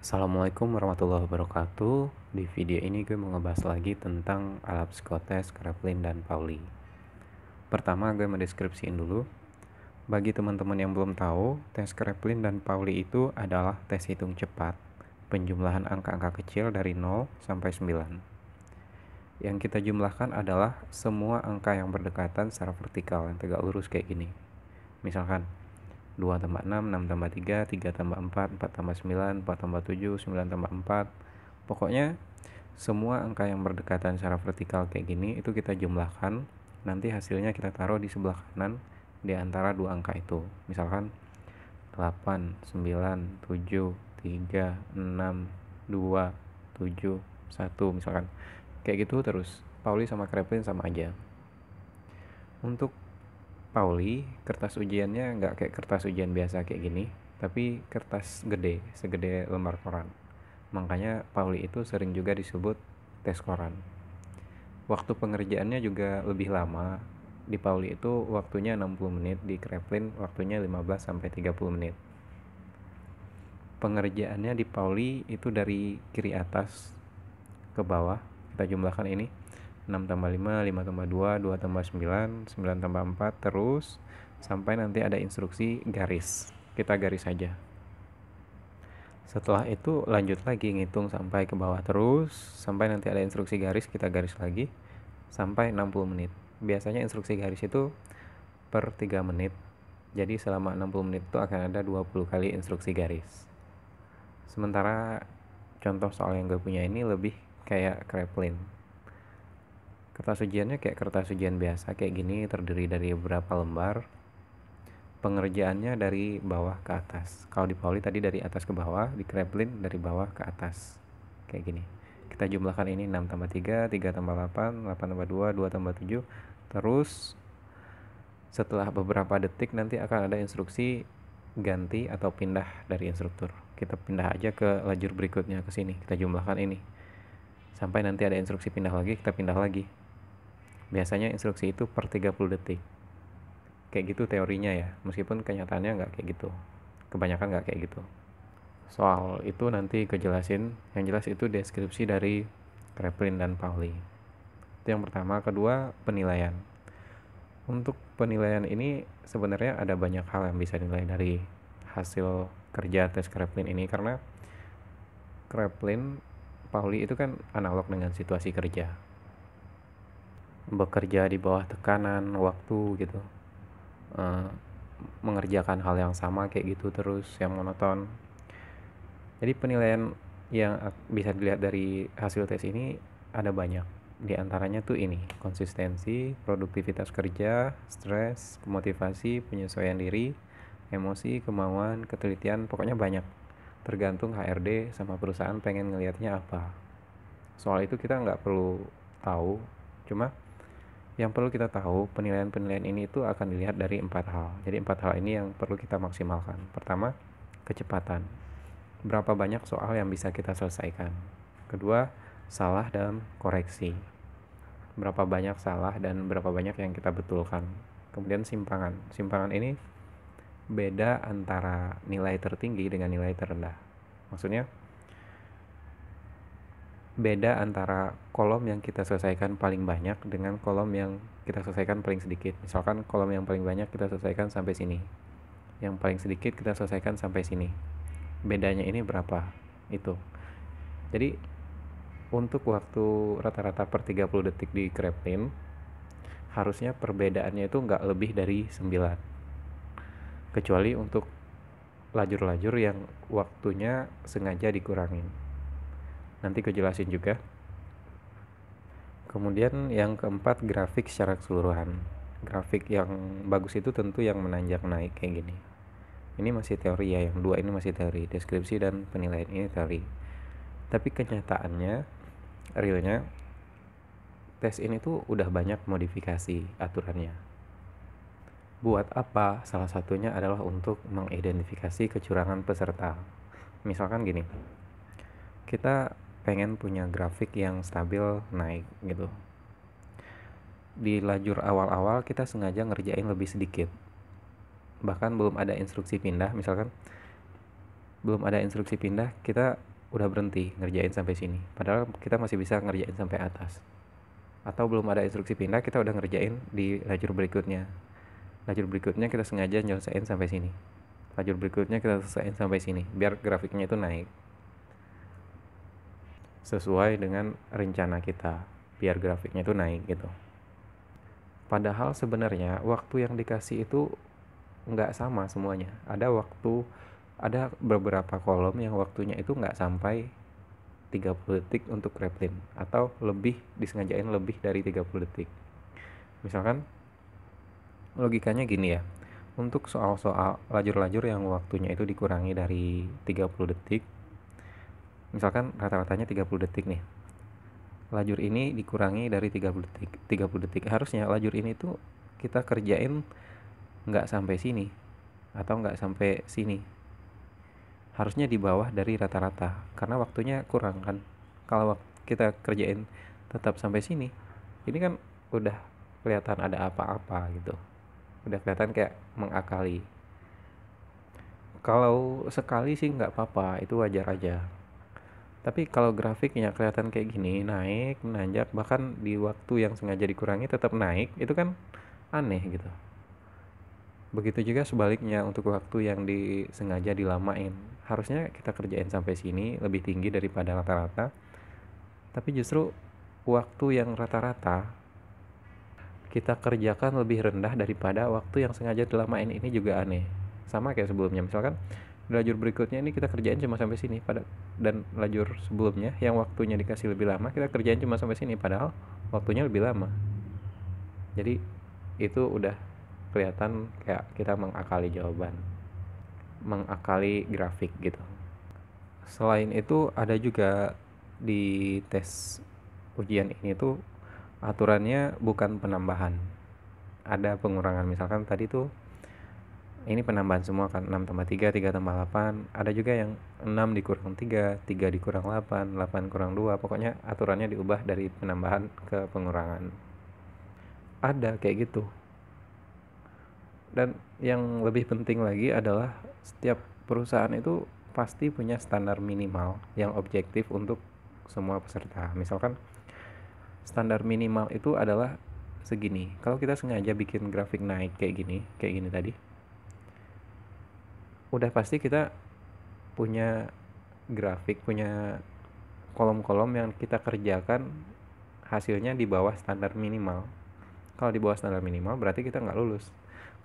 Assalamualaikum warahmatullahi wabarakatuh Di video ini gue mau ngebahas lagi tentang alat psikotes, Kraplin, dan Pauli Pertama gue mendeskripsikan dulu Bagi teman-teman yang belum tahu, tes Kraplin dan Pauli itu adalah tes hitung cepat Penjumlahan angka-angka kecil dari 0 sampai 9 Yang kita jumlahkan adalah semua angka yang berdekatan secara vertikal yang tegak lurus kayak gini Misalkan 2 tambah 6, 6 tambah 3, 3 tambah 4, 4 tambah 9, 4 tambah 7, 9 tambah 4. Pokoknya semua angka yang berdekatan secara vertikal kayak gini itu kita jumlahkan. Nanti hasilnya kita taruh di sebelah kanan di antara dua angka itu. Misalkan 8, 9, 7, 3, 6, 2, 7, 1 misalkan. Kayak gitu terus. Pauli sama Kreplin sama aja. Untuk Pauli kertas ujiannya nggak kayak kertas ujian biasa kayak gini tapi kertas gede segede lembar koran makanya Pauli itu sering juga disebut tes koran waktu pengerjaannya juga lebih lama di Pauli itu waktunya 60 menit di Kreplin waktunya 15 sampai 30 menit pengerjaannya di Pauli itu dari kiri atas ke bawah kita jumlahkan ini 6 tambah 5, 5 tambah 2, 2 tambah 9, 9 tambah 4, terus sampai nanti ada instruksi garis. Kita garis saja. Setelah itu lanjut lagi ngitung sampai ke bawah terus, sampai nanti ada instruksi garis, kita garis lagi sampai 60 menit. Biasanya instruksi garis itu per 3 menit. Jadi selama 60 menit itu akan ada 20 kali instruksi garis. Sementara contoh soal yang gue punya ini lebih kayak kreplin. Kertas ujiannya kayak kertas ujian biasa kayak gini terdiri dari beberapa lembar. Pengerjaannya dari bawah ke atas. Kalau di Pauli tadi dari atas ke bawah, di Kreplin dari bawah ke atas. Kayak gini. Kita jumlahkan ini 6 tambah 3, 3 tambah 8, 8 tambah 2, 2 tambah 7. Terus setelah beberapa detik nanti akan ada instruksi ganti atau pindah dari instruktur. Kita pindah aja ke lajur berikutnya ke sini. Kita jumlahkan ini sampai nanti ada instruksi pindah lagi kita pindah lagi biasanya instruksi itu per 30 detik kayak gitu teorinya ya meskipun kenyataannya nggak kayak gitu kebanyakan nggak kayak gitu soal itu nanti kejelasin yang jelas itu deskripsi dari Kreplin dan Pauli itu yang pertama kedua penilaian untuk penilaian ini sebenarnya ada banyak hal yang bisa dinilai dari hasil kerja tes Kreplin ini karena Kreplin Pauli itu kan analog dengan situasi kerja bekerja di bawah tekanan waktu gitu uh, mengerjakan hal yang sama kayak gitu terus yang monoton jadi penilaian yang bisa dilihat dari hasil tes ini ada banyak di antaranya tuh ini konsistensi produktivitas kerja stres motivasi penyesuaian diri emosi kemauan ketelitian pokoknya banyak tergantung HRD sama perusahaan pengen ngelihatnya apa soal itu kita nggak perlu tahu cuma yang perlu kita tahu penilaian-penilaian ini itu akan dilihat dari empat hal jadi empat hal ini yang perlu kita maksimalkan pertama kecepatan berapa banyak soal yang bisa kita selesaikan kedua salah dan koreksi berapa banyak salah dan berapa banyak yang kita betulkan kemudian simpangan simpangan ini beda antara nilai tertinggi dengan nilai terendah maksudnya beda antara kolom yang kita selesaikan paling banyak dengan kolom yang kita selesaikan paling sedikit. Misalkan kolom yang paling banyak kita selesaikan sampai sini. Yang paling sedikit kita selesaikan sampai sini. Bedanya ini berapa? Itu. Jadi untuk waktu rata-rata per 30 detik di Krepin harusnya perbedaannya itu nggak lebih dari 9. Kecuali untuk lajur-lajur yang waktunya sengaja dikurangin nanti gue jelasin juga kemudian yang keempat grafik secara keseluruhan grafik yang bagus itu tentu yang menanjak naik kayak gini ini masih teori ya yang dua ini masih teori deskripsi dan penilaian ini teori tapi kenyataannya realnya tes ini tuh udah banyak modifikasi aturannya buat apa salah satunya adalah untuk mengidentifikasi kecurangan peserta misalkan gini kita pengen punya grafik yang stabil naik gitu di lajur awal-awal kita sengaja ngerjain lebih sedikit bahkan belum ada instruksi pindah misalkan belum ada instruksi pindah kita udah berhenti ngerjain sampai sini padahal kita masih bisa ngerjain sampai atas atau belum ada instruksi pindah kita udah ngerjain di lajur berikutnya lajur berikutnya kita sengaja nyelesain sampai sini lajur berikutnya kita selesaiin sampai sini biar grafiknya itu naik sesuai dengan rencana kita biar grafiknya itu naik gitu. Padahal sebenarnya waktu yang dikasih itu nggak sama semuanya. Ada waktu ada beberapa kolom yang waktunya itu nggak sampai 30 detik untuk replin atau lebih disengajain lebih dari 30 detik. Misalkan logikanya gini ya. Untuk soal-soal lajur-lajur yang waktunya itu dikurangi dari 30 detik misalkan rata-ratanya 30 detik nih lajur ini dikurangi dari 30 detik 30 detik harusnya lajur ini tuh kita kerjain nggak sampai sini atau nggak sampai sini harusnya di bawah dari rata-rata karena waktunya kurang kan kalau kita kerjain tetap sampai sini ini kan udah kelihatan ada apa-apa gitu udah kelihatan kayak mengakali kalau sekali sih nggak apa-apa itu wajar aja tapi kalau grafiknya kelihatan kayak gini naik menanjak bahkan di waktu yang sengaja dikurangi tetap naik itu kan aneh gitu begitu juga sebaliknya untuk waktu yang disengaja dilamain harusnya kita kerjain sampai sini lebih tinggi daripada rata-rata tapi justru waktu yang rata-rata kita kerjakan lebih rendah daripada waktu yang sengaja dilamain ini juga aneh sama kayak sebelumnya misalkan lajur berikutnya ini kita kerjain cuma sampai sini pada dan lajur sebelumnya yang waktunya dikasih lebih lama kita kerjain cuma sampai sini padahal waktunya lebih lama jadi itu udah kelihatan kayak kita mengakali jawaban mengakali grafik gitu selain itu ada juga di tes ujian ini tuh aturannya bukan penambahan ada pengurangan misalkan tadi tuh ini penambahan semua kan 6 tambah 3, 3 tambah 8 ada juga yang 6 dikurang 3, 3 dikurang 8, 8 kurang 2 pokoknya aturannya diubah dari penambahan ke pengurangan ada kayak gitu dan yang lebih penting lagi adalah setiap perusahaan itu pasti punya standar minimal yang objektif untuk semua peserta misalkan standar minimal itu adalah segini kalau kita sengaja bikin grafik naik kayak gini kayak gini tadi udah pasti kita punya grafik, punya kolom-kolom yang kita kerjakan hasilnya di bawah standar minimal. Kalau di bawah standar minimal berarti kita nggak lulus.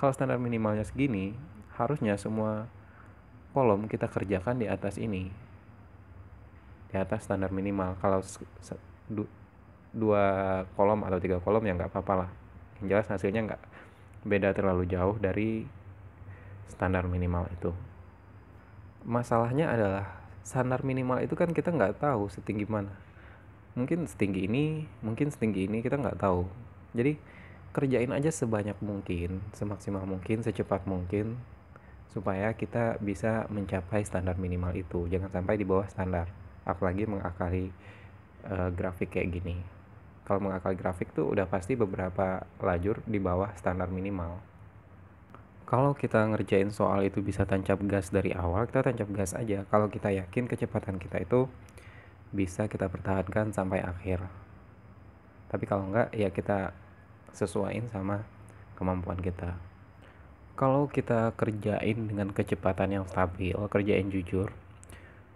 Kalau standar minimalnya segini, harusnya semua kolom kita kerjakan di atas ini. Di atas standar minimal. Kalau dua kolom atau tiga kolom ya nggak apa-apa lah. Yang jelas hasilnya nggak beda terlalu jauh dari standar minimal itu masalahnya adalah standar minimal itu kan kita nggak tahu setinggi mana mungkin setinggi ini mungkin setinggi ini kita nggak tahu jadi kerjain aja sebanyak mungkin semaksimal mungkin secepat mungkin supaya kita bisa mencapai standar minimal itu jangan sampai di bawah standar apalagi mengakali uh, grafik kayak gini kalau mengakali grafik tuh udah pasti beberapa lajur di bawah standar minimal kalau kita ngerjain soal itu bisa tancap gas dari awal, kita tancap gas aja. Kalau kita yakin kecepatan kita itu bisa kita pertahankan sampai akhir. Tapi kalau enggak, ya kita sesuaiin sama kemampuan kita. Kalau kita kerjain dengan kecepatan yang stabil, kerjain jujur,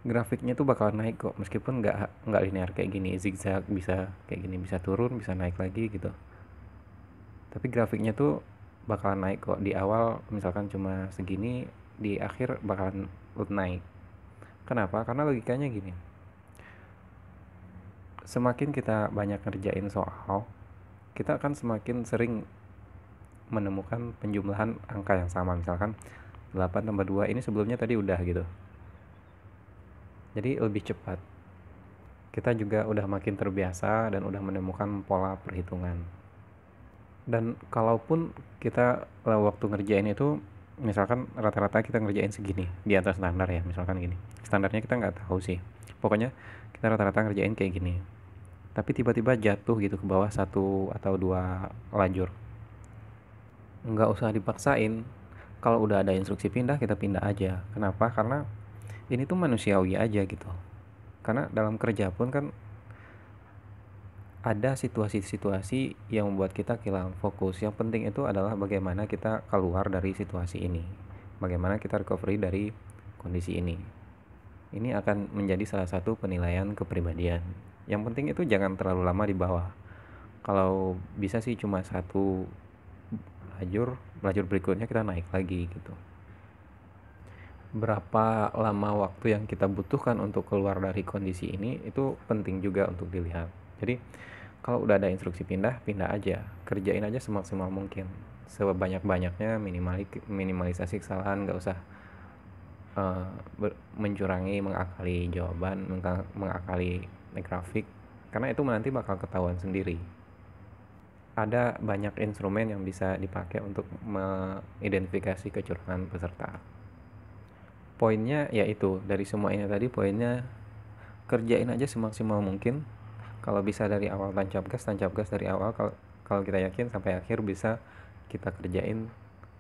grafiknya tuh bakal naik kok. Meskipun nggak nggak linear kayak gini, zigzag bisa kayak gini, bisa turun, bisa naik lagi gitu. Tapi grafiknya tuh bakalan naik kok di awal misalkan cuma segini di akhir bakalan naik kenapa karena logikanya gini semakin kita banyak ngerjain soal kita akan semakin sering menemukan penjumlahan angka yang sama misalkan 8 tambah 2 ini sebelumnya tadi udah gitu jadi lebih cepat kita juga udah makin terbiasa dan udah menemukan pola perhitungan dan kalaupun kita waktu ngerjain itu misalkan rata-rata kita ngerjain segini di atas standar ya misalkan gini standarnya kita nggak tahu sih pokoknya kita rata-rata ngerjain kayak gini tapi tiba-tiba jatuh gitu ke bawah satu atau dua lajur nggak usah dipaksain kalau udah ada instruksi pindah kita pindah aja kenapa karena ini tuh manusiawi aja gitu karena dalam kerja pun kan ada situasi-situasi yang membuat kita kehilangan fokus. Yang penting itu adalah bagaimana kita keluar dari situasi ini, bagaimana kita recovery dari kondisi ini. Ini akan menjadi salah satu penilaian kepribadian. Yang penting itu jangan terlalu lama di bawah. Kalau bisa sih cuma satu lajur, lajur berikutnya kita naik lagi gitu. Berapa lama waktu yang kita butuhkan untuk keluar dari kondisi ini itu penting juga untuk dilihat jadi kalau udah ada instruksi pindah pindah aja kerjain aja semaksimal mungkin sebanyak banyaknya minimali minimalisasi kesalahan nggak usah uh, mencurangi mengakali jawaban mengakali grafik karena itu nanti bakal ketahuan sendiri ada banyak instrumen yang bisa dipakai untuk mengidentifikasi kecurangan peserta poinnya yaitu dari semua ini tadi poinnya kerjain aja semaksimal mungkin kalau bisa dari awal tancap gas tancap gas dari awal kalau kalau kita yakin sampai akhir bisa kita kerjain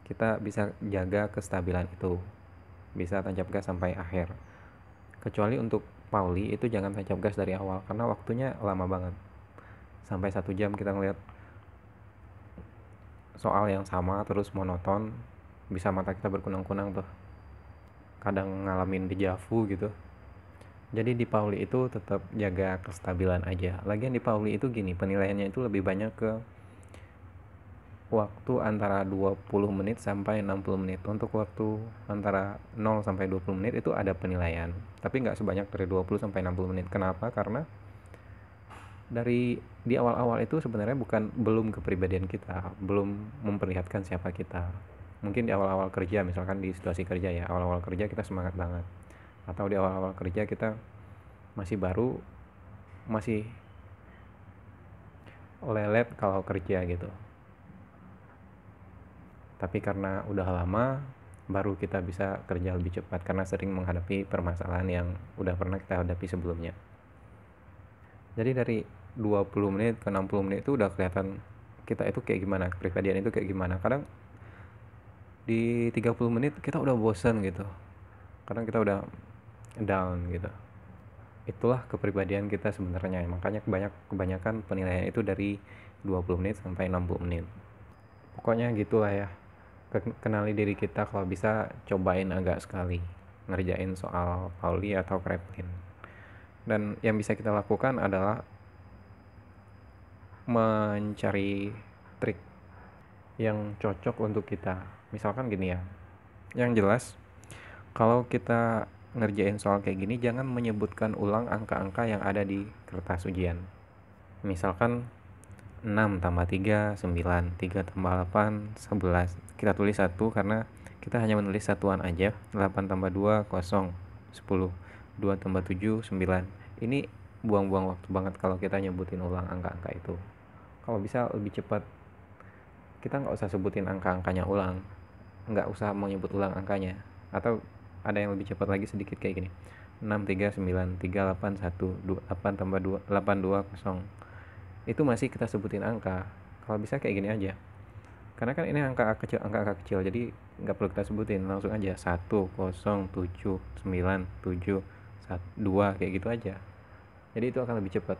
kita bisa jaga kestabilan itu bisa tancap gas sampai akhir kecuali untuk Pauli itu jangan tancap gas dari awal karena waktunya lama banget sampai satu jam kita ngeliat soal yang sama terus monoton bisa mata kita berkunang-kunang tuh kadang ngalamin dejavu gitu jadi di Pauli itu tetap jaga kestabilan aja lagian di Pauli itu gini penilaiannya itu lebih banyak ke waktu antara 20 menit sampai 60 menit untuk waktu antara 0 sampai 20 menit itu ada penilaian tapi nggak sebanyak dari 20 sampai 60 menit kenapa karena dari di awal-awal itu sebenarnya bukan belum kepribadian kita, belum memperlihatkan siapa kita. Mungkin di awal-awal kerja misalkan di situasi kerja ya, awal-awal kerja kita semangat banget atau di awal-awal kerja kita masih baru masih lelet kalau kerja gitu tapi karena udah lama baru kita bisa kerja lebih cepat karena sering menghadapi permasalahan yang udah pernah kita hadapi sebelumnya jadi dari 20 menit ke 60 menit itu udah kelihatan kita itu kayak gimana kepribadian itu kayak gimana kadang di 30 menit kita udah bosen gitu kadang kita udah down gitu itulah kepribadian kita sebenarnya makanya kebanyak kebanyakan penilaian itu dari 20 menit sampai 60 menit pokoknya gitulah ya kenali diri kita kalau bisa cobain agak sekali ngerjain soal Pauli atau Kreplin dan yang bisa kita lakukan adalah mencari trik yang cocok untuk kita misalkan gini ya yang jelas kalau kita ngerjain soal kayak gini jangan menyebutkan ulang angka-angka yang ada di kertas ujian. Misalkan 6 tambah 3, 9, 3 tambah 8, 11. Kita tulis 1 karena kita hanya menulis satuan aja. 8 tambah 2, 0, 10. 2 tambah 7, 9. Ini buang-buang waktu banget kalau kita nyebutin ulang angka-angka itu. Kalau bisa lebih cepat, kita nggak usah sebutin angka-angkanya ulang. Nggak usah menyebut ulang angkanya. Atau ada yang lebih cepat lagi sedikit kayak gini 6 3 9 3 8 1 2, tambah 2 8 2 0 itu masih kita sebutin angka kalau bisa kayak gini aja karena kan ini angka kecil angka, angka kecil jadi nggak perlu kita sebutin langsung aja 1 0 7 9 7 2 kayak gitu aja jadi itu akan lebih cepat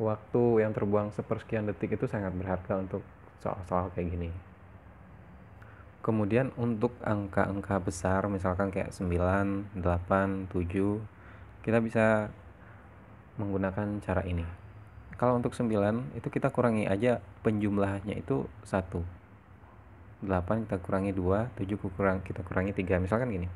waktu yang terbuang sepersekian detik itu sangat berharga untuk soal-soal kayak gini Kemudian untuk angka-angka besar misalkan kayak 9, 8, 7 kita bisa menggunakan cara ini. Kalau untuk 9 itu kita kurangi aja penjumlahnya itu 1. 8 kita kurangi 2, 7 kurang kita kurangi 3. Misalkan gini.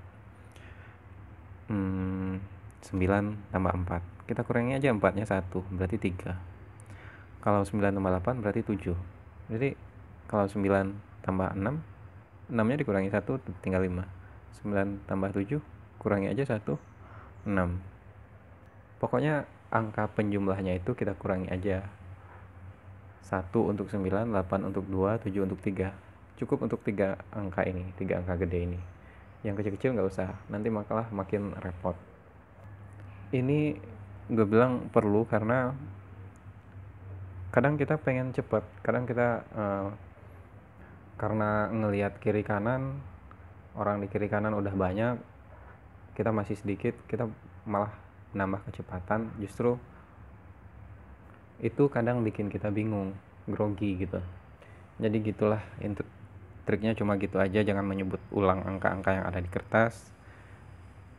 Hmm, 9 tambah 4. Kita kurangi aja 4-nya 1, berarti 3. Kalau 9 tambah 8 berarti 7. Jadi kalau 9 tambah 6 6 nya dikurangi 1 tinggal 5 9 tambah 7 kurangi aja 1 6 pokoknya angka penjumlahnya itu kita kurangi aja 1 untuk 9, 8 untuk 2, 7 untuk 3 cukup untuk 3 angka ini, 3 angka gede ini yang kecil-kecil nggak usah, nanti makalah makin repot ini gue bilang perlu karena kadang kita pengen cepat, kadang kita uh, karena ngelihat kiri kanan orang di kiri kanan udah banyak kita masih sedikit kita malah nambah kecepatan justru itu kadang bikin kita bingung grogi gitu jadi gitulah itu triknya cuma gitu aja jangan menyebut ulang angka-angka yang ada di kertas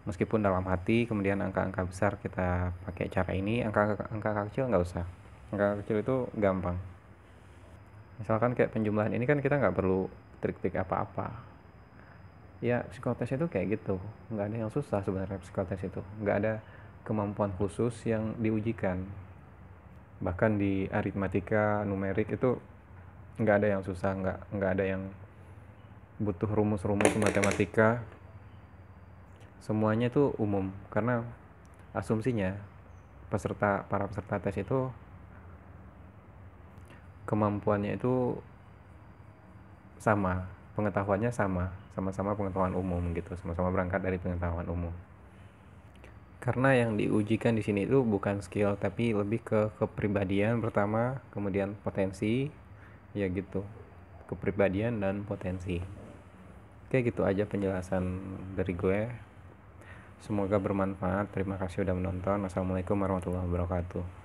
meskipun dalam hati kemudian angka-angka besar kita pakai cara ini angka-angka kecil nggak usah angka kecil itu gampang misalkan kayak penjumlahan ini kan kita nggak perlu trik-trik apa-apa ya psikotes itu kayak gitu nggak ada yang susah sebenarnya psikotes itu nggak ada kemampuan khusus yang diujikan bahkan di aritmatika numerik itu nggak ada yang susah nggak nggak ada yang butuh rumus-rumus matematika semuanya itu umum karena asumsinya peserta para peserta tes itu kemampuannya itu sama pengetahuannya sama sama-sama pengetahuan umum gitu sama-sama berangkat dari pengetahuan umum karena yang diujikan di sini itu bukan skill tapi lebih ke kepribadian pertama kemudian potensi ya gitu kepribadian dan potensi oke gitu aja penjelasan dari gue semoga bermanfaat terima kasih sudah menonton assalamualaikum warahmatullahi wabarakatuh